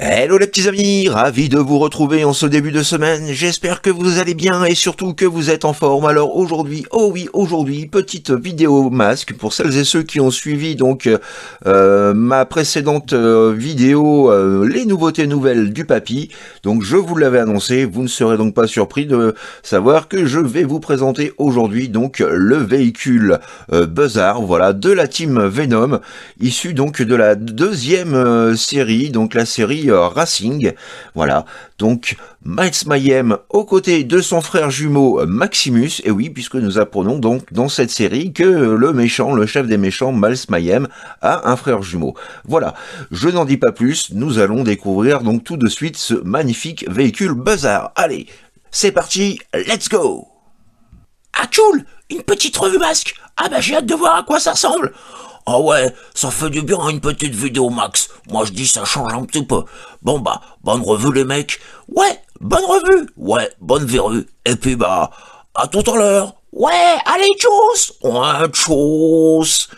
Hello les petits amis, ravi de vous retrouver en ce début de semaine, j'espère que vous allez bien et surtout que vous êtes en forme. Alors aujourd'hui, oh oui, aujourd'hui, petite vidéo masque pour celles et ceux qui ont suivi donc euh, ma précédente euh, vidéo, euh, les nouveautés nouvelles du papy. Donc je vous l'avais annoncé, vous ne serez donc pas surpris de savoir que je vais vous présenter aujourd'hui donc le véhicule Buzzard, voilà, de la team Venom, issu donc de la deuxième série, donc la série euh, Racing. Voilà, donc Miles Mayhem aux côtés de son frère jumeau euh, Maximus, et oui, puisque nous apprenons donc dans cette série que le méchant, le chef des méchants, Miles Mayhem, a un frère jumeau. Voilà, je n'en dis pas plus, nous allons découvrir donc tout de suite ce magnifique véhicule Buzzard. Allez, c'est parti, let's go Ah cool Une petite revue masque Ah bah j'ai hâte de voir à quoi ça ressemble ah ouais, ça fait du bien une petite vidéo max. Moi je dis ça change un petit peu. Bon bah, bonne revue les mecs. Ouais, bonne revue. Ouais, bonne verrue. Et puis bah, à tout à l'heure. Ouais, allez tchuss. Ouais, tchuss.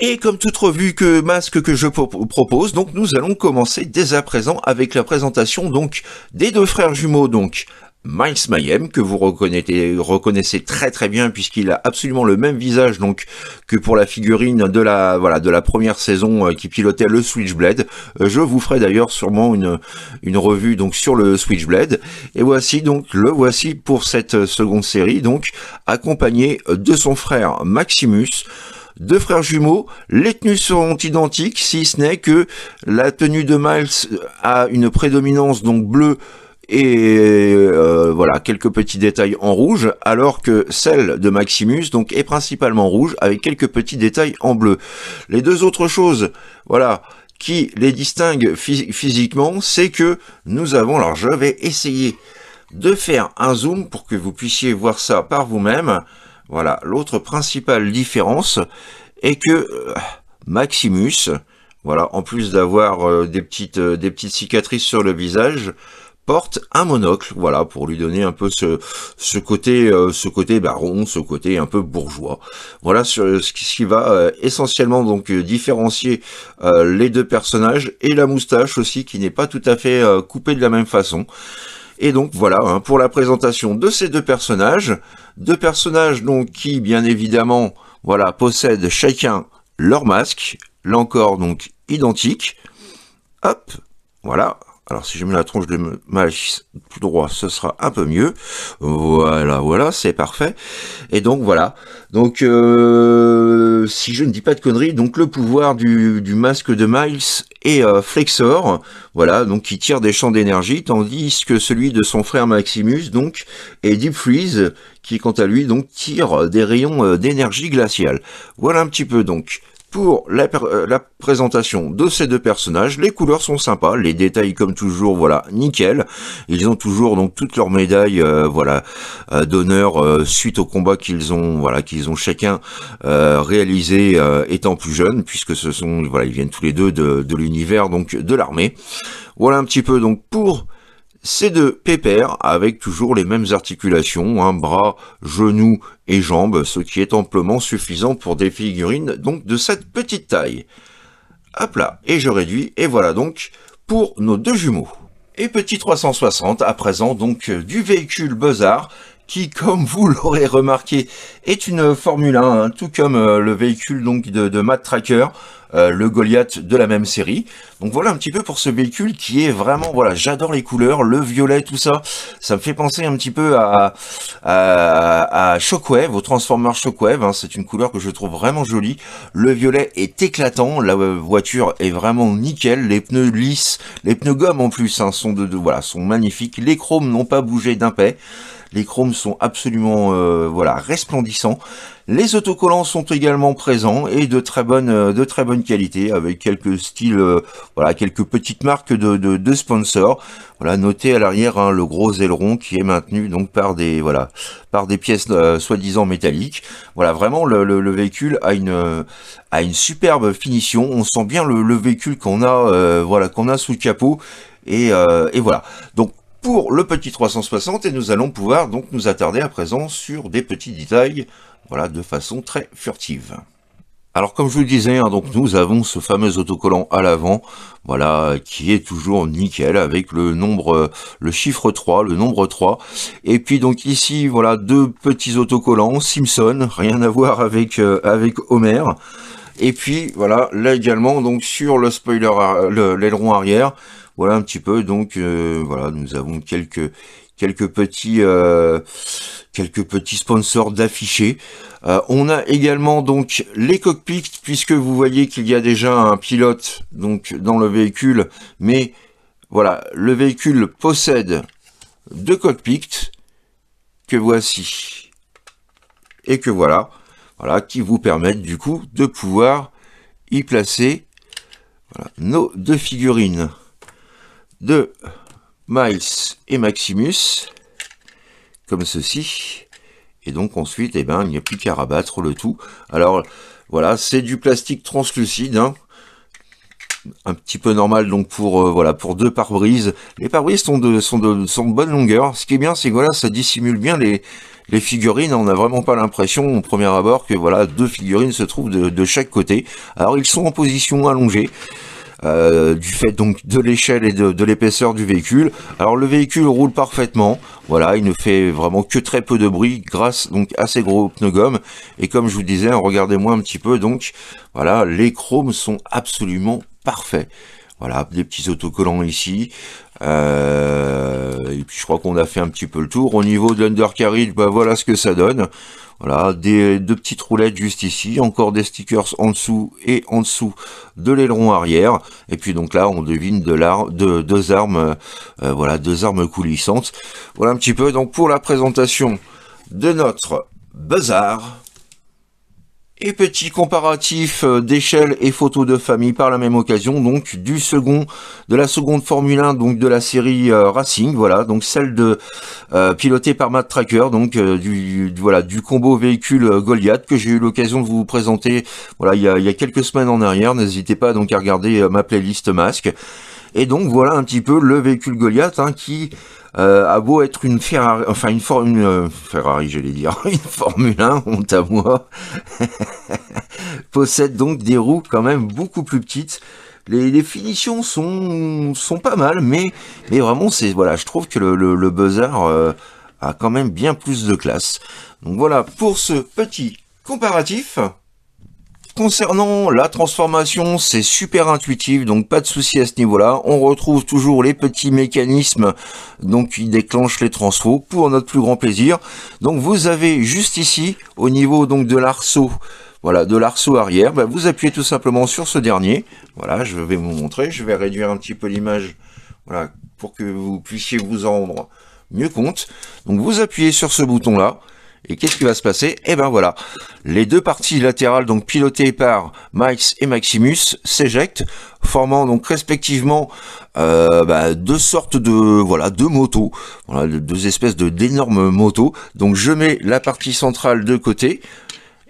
Et comme toute revue que masque que je propose, donc nous allons commencer dès à présent avec la présentation donc des deux frères jumeaux donc Miles Mayhem que vous reconnaissez, reconnaissez très très bien puisqu'il a absolument le même visage donc que pour la figurine de la voilà de la première saison euh, qui pilotait le Switchblade. Euh, je vous ferai d'ailleurs sûrement une une revue donc sur le Switchblade et voici donc le voici pour cette euh, seconde série donc accompagné de son frère Maximus deux frères jumeaux. Les tenues sont identiques, si ce n'est que la tenue de Miles a une prédominance donc bleue et euh, voilà quelques petits détails en rouge alors que celle de Maximus donc est principalement rouge avec quelques petits détails en bleu les deux autres choses voilà qui les distingue physiquement c'est que nous avons alors je vais essayer de faire un zoom pour que vous puissiez voir ça par vous-même voilà, l'autre principale différence est que euh, Maximus, voilà, en plus d'avoir euh, des petites euh, des petites cicatrices sur le visage, porte un monocle, voilà, pour lui donner un peu ce, ce côté ce côté baron, ce côté un peu bourgeois. Voilà ce, ce qui va essentiellement donc différencier les deux personnages et la moustache aussi qui n'est pas tout à fait coupée de la même façon. Et donc voilà hein, pour la présentation de ces deux personnages. Deux personnages donc qui bien évidemment voilà possèdent chacun leur masque. l'encore donc identique. Hop, voilà. Alors si je mets la tronche de mal plus droit, ce sera un peu mieux. Voilà, voilà, c'est parfait. Et donc voilà. Donc euh si je ne dis pas de conneries, donc le pouvoir du, masque de Miles est euh, Flexor, voilà, donc qui tire des champs d'énergie, tandis que celui de son frère Maximus, donc, est Deep Freeze, qui quant à lui, donc, tire des rayons euh, d'énergie glaciale. Voilà un petit peu, donc. Pour euh, la, présentation de ces deux personnages, les couleurs sont sympas, les détails comme toujours, voilà, nickel. Ils ont toujours donc toutes leurs médailles, euh, voilà, euh, d'honneur suite au combat qu'ils ont, voilà, qu'ils ont chacun réalisé étant plus jeunes, puisque ce sont, voilà, ils viennent tous les deux de, de l'univers donc de l'armée. Voilà un petit peu donc pour c'est de pépère, avec toujours les mêmes articulations, hein, bras, genoux et jambes, ce qui est amplement suffisant pour des figurines donc de cette petite taille. Hop là, et je réduis, et voilà donc pour nos deux jumeaux. Et petit 360 à présent donc du véhicule Buzzard, qui, comme vous l'aurez remarqué, est une Formule 1, hein, tout comme euh, le véhicule donc de, de Matt Tracker. Euh, le Goliath de la même série. Donc voilà un petit peu pour ce véhicule qui est vraiment, voilà, j'adore les couleurs, le violet, tout ça, ça me fait penser un petit peu à, à, Shockwave, au Transformer Shockwave, hein. c'est une couleur que je trouve vraiment jolie, le violet est éclatant, la voiture est vraiment nickel, les pneus lisses, les pneus gomme en plus hein, sont de, voilà, sont magnifiques, les chromes n'ont pas bougé d'un paix, les chromes sont absolument euh, voilà resplendissants. Les autocollants sont également présents et de très bonne euh, de très bonne qualité avec quelques styles euh, voilà quelques petites marques de, de, sponsors. Voilà noté à l'arrière hein, le gros aileron qui est maintenu donc par des voilà par des pièces soi-disant métalliques. Voilà vraiment le, véhicule a une a une superbe finition. On sent bien le, véhicule qu'on a voilà qu'on a sous le capot et, et, voilà. Donc pour le petit 360 et nous allons pouvoir donc nous attarder à présent sur des petits détails, voilà, de façon très furtive. Alors comme je vous le disais, hein, donc nous avons ce fameux autocollant à l'avant, voilà, qui est toujours nickel avec le nombre, le chiffre 3, le nombre 3. Et puis donc ici, voilà, deux petits autocollants, Simpson, rien à voir avec, euh, avec Homer. Et puis voilà, là également, donc sur le spoiler, euh, l'aileron arrière, voilà un petit peu, donc euh, voilà, nous avons quelques quelques petits euh, quelques petits sponsors d'affichés. Euh, on a également donc les cockpits puisque vous voyez qu'il y a déjà un pilote donc dans le véhicule, mais voilà, le véhicule possède deux cockpits que voici et que voilà, voilà qui vous permettent du coup de pouvoir y placer nos deux figurines de Miles et Maximus, comme ceci. Et donc ensuite, eh ben, il n'y a plus qu'à rabattre le tout. Alors voilà, c'est du plastique translucide. Hein. Un petit peu normal donc pour euh, voilà pour deux pare-brises. Les pare-brises sont de, sont, de, sont de bonne longueur. Ce qui est bien, c'est que voilà, ça dissimule bien les, les figurines, on n'a vraiment pas l'impression au premier abord que voilà deux figurines se trouvent de, de, chaque côté. Alors ils sont en position allongée, euh, du fait donc de l'échelle et de, de l'épaisseur du véhicule. Alors le véhicule roule parfaitement, voilà, il ne fait vraiment que très peu de bruit grâce donc à ses gros pneus gomme. Et comme je vous disais, hein, regardez-moi un petit peu, donc voilà, les chromes sont absolument parfaits. Voilà, des petits autocollants ici. Euh, et puis je crois qu'on a fait un petit peu le tour. Au niveau de l'undercarriage, bah voilà ce que ça donne. Voilà, des deux petites roulettes juste ici, encore des stickers en dessous et en dessous de l'aileron arrière. Et puis donc là, on devine de l'art de, deux armes, euh, voilà, deux armes coulissantes. Voilà un petit peu donc pour la présentation de notre bazar. Et petit comparatif euh, d'échelle et photo de famille par la même occasion, donc du second, de la seconde Formule 1, donc de la série euh, Racing, voilà, donc celle de euh, pilotée par Matt Tracker, donc du, voilà du combo véhicule Goliath que j'ai eu l'occasion de vous présenter, voilà, il y a, il y a quelques semaines en arrière. N'hésitez pas donc à regarder ma playlist masque. Et donc voilà un petit peu le véhicule Goliath hein, qui euh, a beau être une Ferrari, enfin une, formule euh, Ferrari, j'allais dire, une Formule 1, honte à moi, possède donc des roues quand même beaucoup plus petites. Les, les finitions sont, sont pas mal, mais, mais vraiment, c'est voilà, je trouve que le, le, le buzzer euh, a quand même bien plus de classe. Donc voilà pour ce petit comparatif. Concernant la transformation, c'est super intuitif, donc pas de souci à ce niveau-là. On retrouve toujours les petits mécanismes donc qui déclenchent les transfos pour notre plus grand plaisir. Donc vous avez juste ici, au niveau donc de l'arceau, voilà, de l'arceau arrière, bah, vous appuyez tout simplement sur ce dernier. Voilà, je vais vous montrer, je vais réduire un petit peu l'image voilà, pour que vous puissiez vous en rendre mieux compte. Donc vous appuyez sur ce bouton-là, et qu'est-ce qui va se passer Eh ben voilà, les deux parties latérales, donc pilotées par Max et Maximus, s'éjectent, formant donc respectivement euh, bah, deux sortes de voilà deux motos, deux espèces de d'énormes motos. Donc je mets la partie centrale de côté.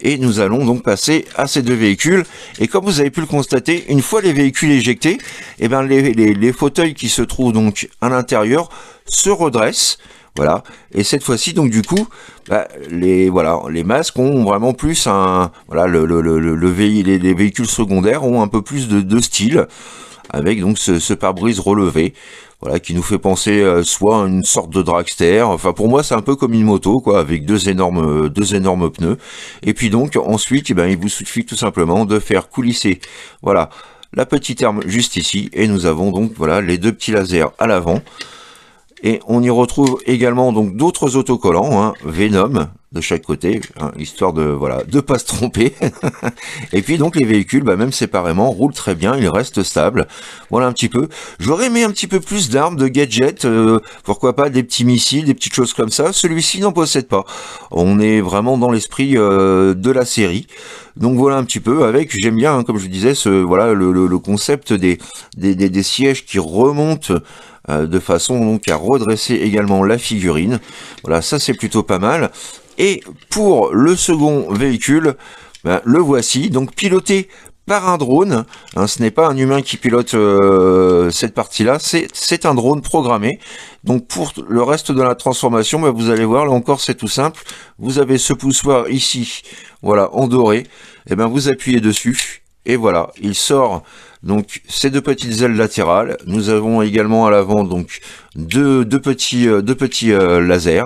Et nous allons donc passer à ces deux véhicules. Et comme vous avez pu le constater, une fois les véhicules éjectés, eh ben, les, les fauteuils qui se trouvent donc à l'intérieur se redressent. Voilà. Et cette fois-ci, donc du coup, bah, les voilà, les masques ont vraiment plus un voilà le, les, véhicules secondaires ont un peu plus de, style avec donc ce, pare-brise relevé voilà, qui nous fait penser euh, soit à une sorte de dragster. Enfin, pour moi, c'est un peu comme une moto, quoi, avec deux énormes, euh, deux énormes pneus. Et puis donc, ensuite, eh ben, il vous suffit tout simplement de faire coulisser, voilà, la petite arme juste ici, et nous avons donc, voilà, les deux petits lasers à l'avant. Et on y retrouve également donc d'autres autocollants, hein, Venom de chaque côté, hein, histoire de voilà de pas se tromper. et puis donc les véhicules, bah, même séparément, roulent très bien, ils restent stables. Voilà un petit peu. J'aurais aimé un petit peu plus d'armes, de gadgets, euh, pourquoi pas des petits missiles, des petites choses comme ça. Celui-ci n'en possède pas. On est vraiment dans l'esprit euh, de la série. Donc voilà un petit peu avec, j'aime bien, hein, comme je disais, ce voilà le, concept des, des, des sièges qui remontent euh, de façon donc à redresser également la figurine. Voilà, ça c'est plutôt pas mal. Et pour le second véhicule, ben, le voici, donc piloté par un drone. Hein, ce n'est pas un humain qui pilote euh, cette partie-là, c'est un drone programmé. Donc pour le reste de la transformation, ben, vous allez voir, là encore c'est tout simple. Vous avez ce poussoir ici, voilà, en doré. Et eh ben vous appuyez dessus, et voilà, il sort donc ces deux petites ailes latérales. Nous avons également à l'avant donc deux, petits, euh, petits euh, lasers.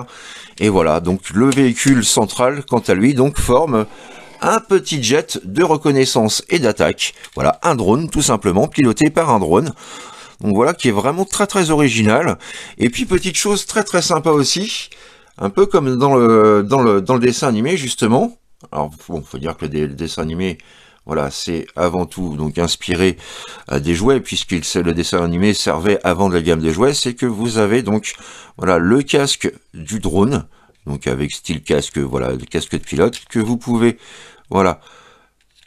Et voilà, donc le véhicule central, quant à lui, donc forme un petit jet de reconnaissance et d'attaque. Voilà, un drone tout simplement, piloté par un drone. Donc voilà, qui est vraiment très très original. Et puis petite chose très très sympa aussi, un peu comme dans le, dans le, dessin animé justement. Alors bon, faut dire que le dessin animé, voilà, c'est avant tout donc inspiré à euh, des jouets, puisque le dessin animé servait avant de la gamme des jouets, c'est que vous avez donc voilà le casque du drone, donc avec style casque, voilà, le casque de pilote, que vous pouvez, voilà,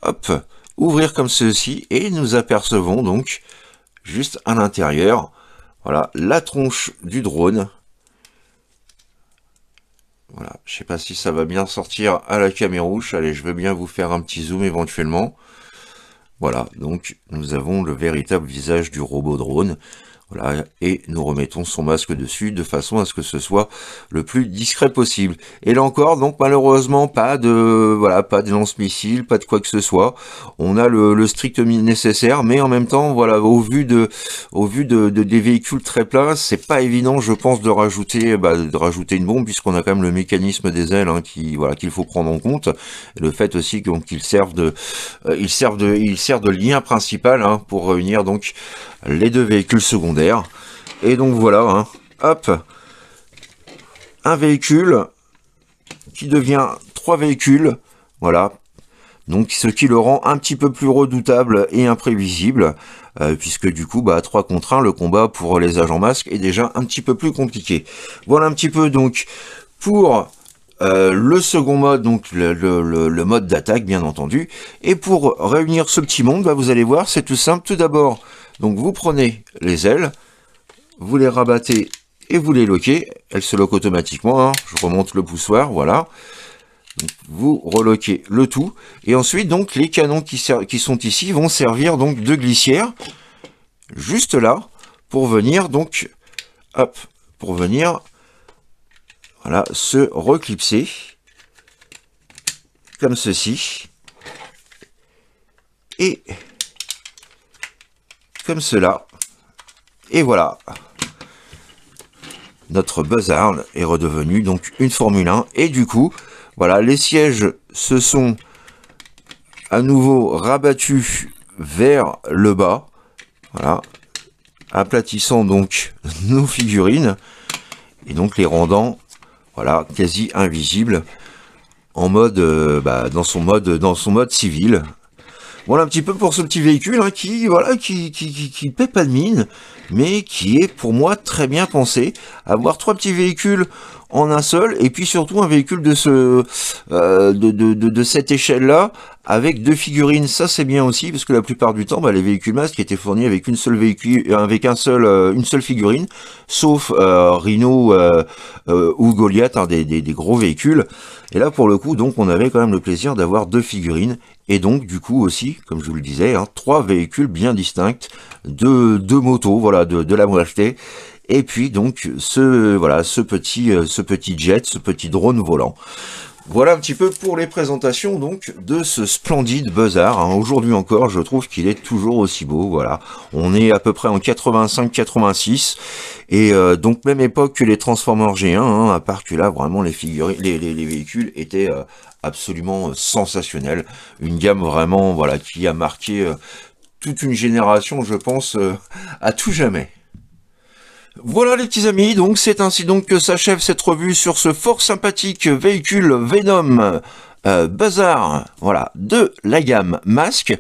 hop, ouvrir comme ceci, et nous apercevons donc, juste à l'intérieur, voilà, la tronche du drone, voilà, je sais pas si ça va bien sortir à la caméra rouge. Allez, je veux bien vous faire un petit zoom éventuellement. Voilà, donc nous avons le véritable visage du robot drone et nous remettons son masque dessus de façon à ce que ce soit le plus discret possible. Et là encore, donc malheureusement, pas de voilà, pas de lance-missile, pas de quoi que ce soit. On a le, strict nécessaire, mais en même temps, voilà, au vu de au vu de, des véhicules très pleins, c'est pas évident, je pense, de rajouter eh ben, de rajouter une bombe puisqu'on a quand même le mécanisme des ailes hein, qui voilà qu'il faut prendre en compte. Le fait aussi qu'il servent de euh, ils servent de de lien principal hein, pour réunir donc les deux véhicules secondaires. Et donc voilà, hein. hop, un véhicule qui devient trois véhicules, voilà. Donc ce qui le rend un petit peu plus redoutable et imprévisible, euh, puisque du coup, bah, trois contre le combat pour les agents masques est déjà un petit peu plus compliqué. Voilà un petit peu donc pour euh, le second mode, donc le, mode d'attaque bien entendu. Et pour réunir ce petit monde, bah, vous allez voir, c'est tout simple. Tout d'abord, donc vous prenez les ailes, vous les rabattez et vous les loquez. Elles se loquent automatiquement, hein. je remonte le poussoir, voilà. vous reloquez le tout. Et ensuite, donc, les canons qui, qui sont ici vont servir donc de glissière, juste là, pour venir donc, hop, pour venir, voilà, se reclipser, comme ceci. Et comme cela. Et voilà. Notre Buzzard est redevenu donc une Formule 1. Et du coup, voilà, les sièges se sont à nouveau rabattus vers le bas. Voilà. Aplatissant donc nos figurines. Et donc les rendant, voilà, quasi invisibles en mode, euh, bah, dans son mode, dans son mode civil, voilà un petit peu pour ce petit véhicule hein, qui voilà qui qui, qui, qui paie pas de mine, mais qui est pour moi très bien pensé. Avoir trois petits véhicules en un seul, et puis surtout un véhicule de ce euh, de, de, de, cette échelle là, avec deux figurines, ça c'est bien aussi, parce que la plupart du temps, bah, les véhicules masques étaient fournis avec une seule véhicule, euh, avec un seul, euh, une seule figurine, sauf euh, Rhino euh, ou Goliath, hein, des, des, gros véhicules. Et là, pour le coup, donc, on avait quand même le plaisir d'avoir deux figurines, et donc, du coup aussi, comme je vous le disais, hein, trois véhicules bien distincts, deux, deux motos, voilà, de, de la achetée, et puis donc ce voilà ce petit ce petit jet, ce petit drone volant. Voilà un petit peu pour les présentations donc de ce splendide Buzzard. Hein. Aujourd'hui encore, je trouve qu'il est toujours aussi beau. Voilà, on est à peu près en 85-86 et euh, donc même époque que les Transformers G1, hein, à part que là vraiment les figurines, les, véhicules étaient euh, absolument euh, sensationnels. Une gamme vraiment voilà qui a marqué toute une génération, je pense, à tout jamais. Voilà les petits amis, donc c'est ainsi donc que s'achève cette revue sur ce fort sympathique véhicule Venom euh, Bazar, voilà, de la gamme Masque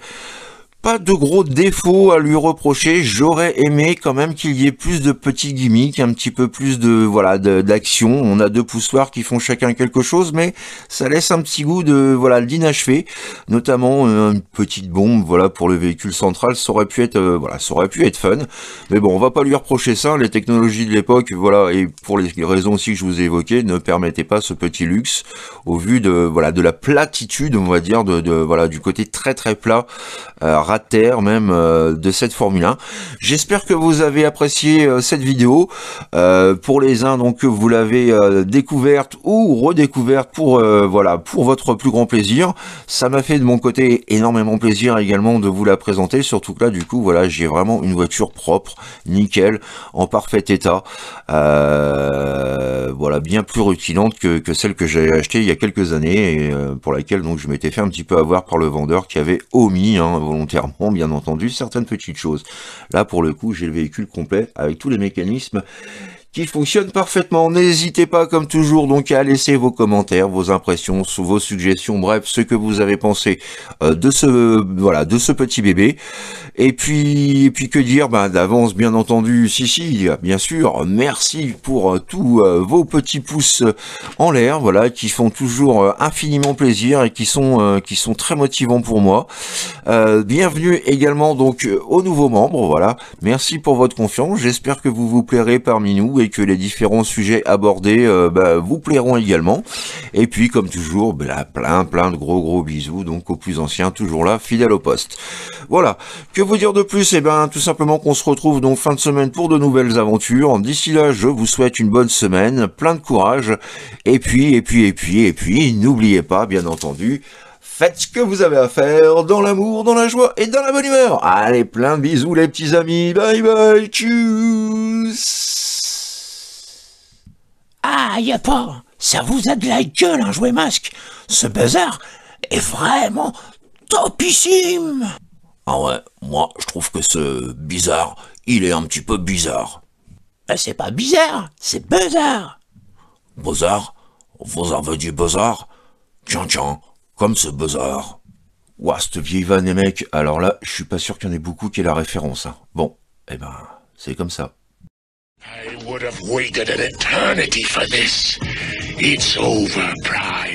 de gros défauts à lui reprocher. J'aurais aimé quand même qu'il y ait plus de petits gimmicks, un petit peu plus de voilà d'action. On a deux poussoirs qui font chacun quelque chose, mais ça laisse un petit goût de voilà d'inachevé. Notamment euh, une petite bombe voilà pour le véhicule central. Ça aurait pu être euh, voilà ça aurait pu être fun. Mais bon, on va pas lui reprocher ça. Les technologies de l'époque voilà et pour les raisons aussi que je vous ai évoquées ne permettaient pas ce petit luxe au vu de voilà de la platitude on va dire de, voilà du côté très très plat. Euh, terre même euh, de cette Formule 1. J'espère que vous avez apprécié euh, cette vidéo. Euh, pour les uns, donc vous l'avez découverte ou redécouverte pour voilà pour votre plus grand plaisir. Ça m'a fait de mon côté énormément plaisir également de vous la présenter. Surtout que là, du coup, voilà, j'ai vraiment une voiture propre, nickel, en parfait état voilà, bien plus rutilante que, celle que j'avais achetée il y a quelques années et euh, pour laquelle donc je m'étais fait un petit peu avoir par le vendeur qui avait omis hein, volontairement, bien entendu, certaines petites choses. Là, pour le coup, j'ai le véhicule complet avec tous les mécanismes fonctionne parfaitement. N'hésitez pas, comme toujours, donc à laisser vos commentaires, vos impressions, vos suggestions, bref, ce que vous avez pensé euh, de ce voilà de ce petit bébé. Et puis, et puis que dire ben, d'avance, bien entendu, si si, bien sûr, merci pour euh, tous euh, vos petits pouces en l'air, voilà, qui font toujours infiniment plaisir et qui sont qui sont très motivants pour moi. bienvenue également donc aux nouveaux membres, voilà. Merci pour votre confiance. J'espère que vous vous plairez parmi nous. Et que les différents sujets abordés euh, bah, vous plairont également. Et puis, comme toujours, bah, plein, plein de gros, gros bisous, donc aux plus anciens, toujours là, fidèles au poste. Voilà, que vous dire de plus Eh bien, tout simplement qu'on se retrouve donc fin de semaine pour de nouvelles aventures. D'ici là, je vous souhaite une bonne semaine, plein de courage, et puis, et puis, et puis, et puis, n'oubliez pas, bien entendu, faites ce que vous avez à faire dans l'amour, dans la joie et dans la bonne humeur. Allez, plein de bisous les petits amis. Bye bye, tchuss pas. Ça vous a de la gueule, un hein, jouet masque. Ce bazar est vraiment topissime. Ah ouais, moi, je trouve que ce bizarre, il est un petit peu bizarre. Mais ben, c'est pas bizarre, c'est bazar. Bazar Vous avez du bazar Tiens, tiens, comme ce bazar. Ouah, cette vieille vanne, les mecs, alors là, je suis pas sûr qu'il y en ait beaucoup qui aient la référence. Hein. Bon, eh ben, c'est comme ça. I would have waited an eternity for this. It's over, Pride.